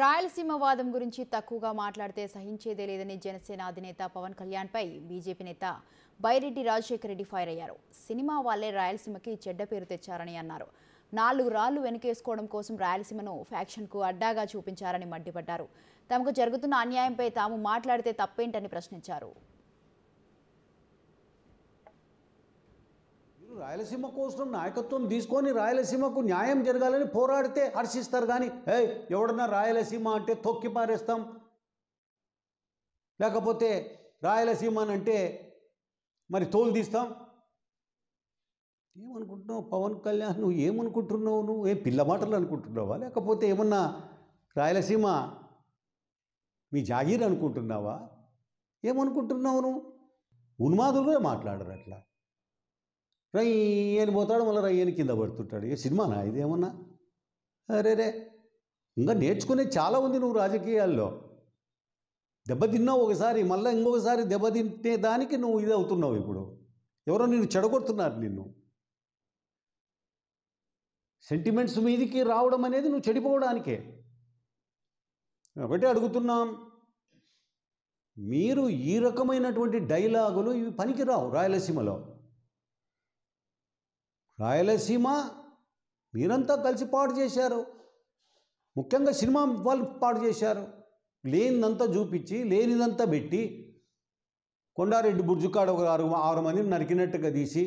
రాయలసీమ వాదం గురించి తక్కువగా మాట్లాడితే సహించేదే లేదని జనసేన అధినేత పవన్ కళ్యాణ్పై బీజేపీ నేత బైరెడ్డి రాజశేఖర రెడ్డి ఫైర్ అయ్యారు సినిమా వాళ్లే రాయలసీమకి చెడ్డ పేరు తెచ్చారని అన్నారు నాలుగు రాళ్లు వెనకేసుకోవడం కోసం రాయలసీమను ఫ్యాక్షన్కు అడ్డాగా చూపించారని మండిపడ్డారు తమకు జరుగుతున్న అన్యాయంపై తాము మాట్లాడితే తప్పేంటని ప్రశ్నించారు మీరు రాయలసీమ కోసం నాయకత్వం తీసుకొని రాయలసీమకు న్యాయం జరగాలని పోరాడితే హర్షిస్తారు కానీ ఏ ఎవడన్నా రాయలసీమ అంటే తొక్కి పారేస్తాం లేకపోతే రాయలసీమ అంటే మరి తోలు తీస్తాం ఏమనుకుంటున్నావు పవన్ కళ్యాణ్ నువ్వు ఏమనుకుంటున్నావు నువ్వు ఏం పిల్ల మాటలు అనుకుంటున్నావా లేకపోతే ఏమన్నా రాయలసీమ మీ జాగీర్ అనుకుంటున్నావా ఏమనుకుంటున్నావు నువ్వు ఉన్మాదులుగా మాట్లాడరు అట్లా రయ్యని పోతాడు మళ్ళీ రయ్యని కింద పడుతుంటాడు ఇక సినిమానా ఇది ఏమన్నా అరే రే ఇంకా నేర్చుకునే చాలా ఉంది నువ్వు రాజకీయాల్లో దెబ్బతిన్నావు ఒకసారి మళ్ళీ ఇంకొకసారి దెబ్బతింటే దానికి నువ్వు ఇది అవుతున్నావు ఇప్పుడు ఎవరో నిన్ను చెడగొడుతున్నారు నిన్ను సెంటిమెంట్స్ మీదికి రావడం అనేది నువ్వు చెడిపోవడానికే ఒకటే అడుగుతున్నాం మీరు ఈ రకమైనటువంటి డైలాగులు ఇవి పనికిరావు రాయలసీమలో రాయలసీమ మీరంతా కలిసి పాటు చేశారు ముఖ్యంగా సినిమా వాళ్ళు పాటు చేశారు లేనిదంతా చూపించి లేనిదంతా పెట్టి కొండారెడ్డి బుర్జుకాడ ఒక ఆరు ఆరు మందిని నరికినట్టుగా తీసి